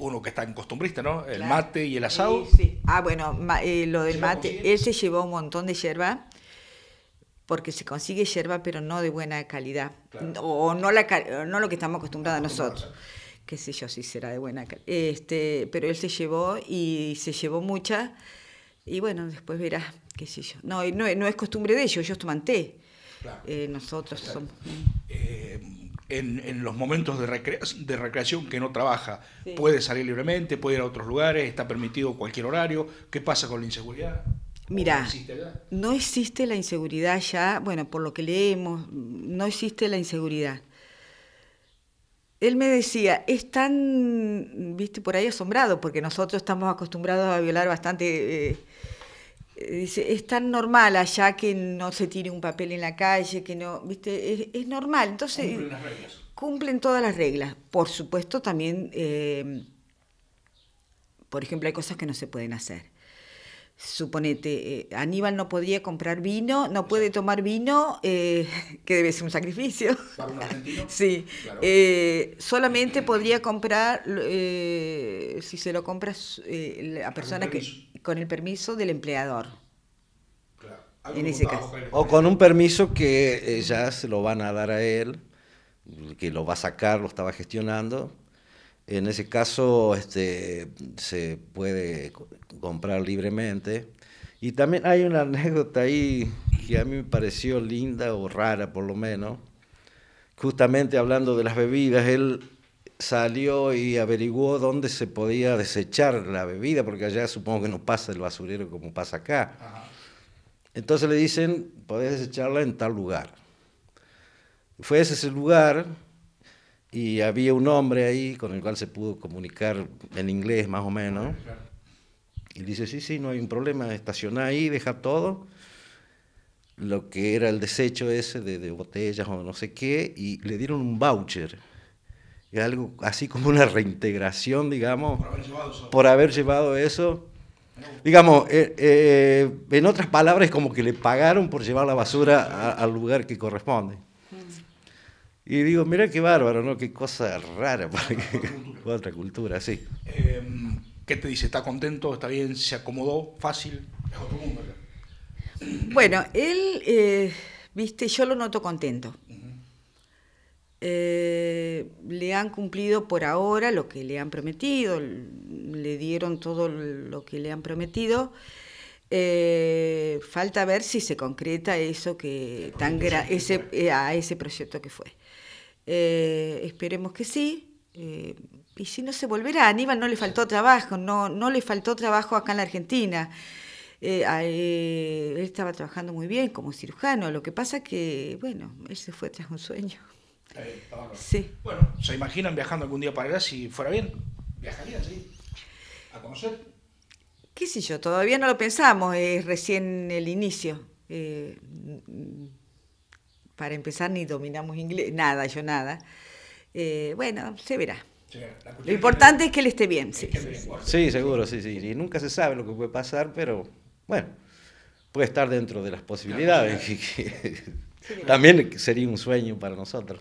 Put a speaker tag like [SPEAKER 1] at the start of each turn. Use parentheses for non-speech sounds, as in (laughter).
[SPEAKER 1] uno que está en costumbrista, ¿no? El mate y el asado.
[SPEAKER 2] Sí, Ah, bueno, eh, lo del mate, él se llevó un montón de hierba porque se consigue hierba, pero no de buena calidad o no lo que estamos acostumbrados nosotros. Qué sé yo si será de buena calidad. Este, pero él se llevó y se llevó mucha y bueno, después verás, qué sé yo. No, no, es costumbre de ellos, Yo toman té.
[SPEAKER 1] Eh, nosotros somos eh, en, los momentos de, recreación que no trabaja. Puede salir libremente, puede ir a otros lugares, está permitido cualquier horario. ¿Qué pasa con la inseguridad?
[SPEAKER 2] Mira, no existe, la inseguridad ya, bueno, por lo que leemos, no existe la inseguridad. Él me decía, es tan, viste, por ahí asombrado, porque nosotros estamos acostumbrados a violar bastante eh, dice, es tan normal allá que no se tire un papel en la calle, que no, viste, es, normal. Entonces, cumplen todas las reglas. Por supuesto, también, eh, por ejemplo, hay cosas que no se pueden hacer. Suponete, eh, Aníbal no podría comprar vino, no puede tomar vino, eh, (laughs) que debe ser un sacrificio. (laughs) sí. solamente este, podría comprar, si se lo compras a persona que con el permiso del empleador. Claro. En ese caso.
[SPEAKER 3] O con un permiso que ya se lo van a dar a él, que lo va a sacar, lo estaba gestionando. En ese caso este, se puede comprar libremente. Y también hay una anécdota ahí que a mí me pareció linda o rara por lo menos. Justamente hablando de las bebidas, él salió y averiguó dónde se podía desechar la bebida, porque allá supongo que no pasa el basurero como pasa acá. Entonces le dicen, podés desecharla en tal lugar. Fue ese ese lugar y había un hombre ahí con el cual se pudo comunicar en inglés más o menos. Y dice, sí, sí, no hay un problema, estaciona ahí, deja todo, lo que era el desecho ese de, de botellas o no sé qué, y le dieron un voucher algo así como una reintegración, digamos, por haber llevado eso. Digamos, eh, eh, en otras palabras, como que le pagaron por llevar la basura al lugar que corresponde. Y digo, mira qué bárbaro, ¿no? Qué cosa rara (laughs) para otra, cultura. otra cultura, sí.
[SPEAKER 1] Em, ¿Qué te dice? ¿Está contento? ¿Está bien? ¿Se acomodó? ¿Fácil? Bueno, él, eh, viste, yo lo noto contento.
[SPEAKER 2] Eh, le han cumplido por ahora lo que le han prometido, le dieron todo lo que le han prometido. Eh, falta ver si se concreta eso que tan eh, a ese proyecto que fue. esperemos que sí. y si no se volverá, a Aníbal no le faltó trabajo, no, no le faltó trabajo acá en la Argentina. él estaba trabajando muy bien como cirujano, lo que pasa que, bueno, ese fue tras un sueño
[SPEAKER 1] sí. Bueno, ¿se imaginan viajando algún día para allá si fuera bien? ¿Viajarían, sí? ¿A conocer?
[SPEAKER 2] ¿Qué sé yo? Todavía no lo pensamos, es recién el inicio. Eh, para empezar, ni dominamos inglés, nada, yo nada. Eh, bueno, se verá.
[SPEAKER 1] lo importante
[SPEAKER 2] es que él esté bien, sí.
[SPEAKER 3] sí, seguro, sí, sí. Y nunca se sabe lo que puede pasar, pero bueno, puede estar dentro de las posibilidades. (laughs) También sería un sueño para nosotros.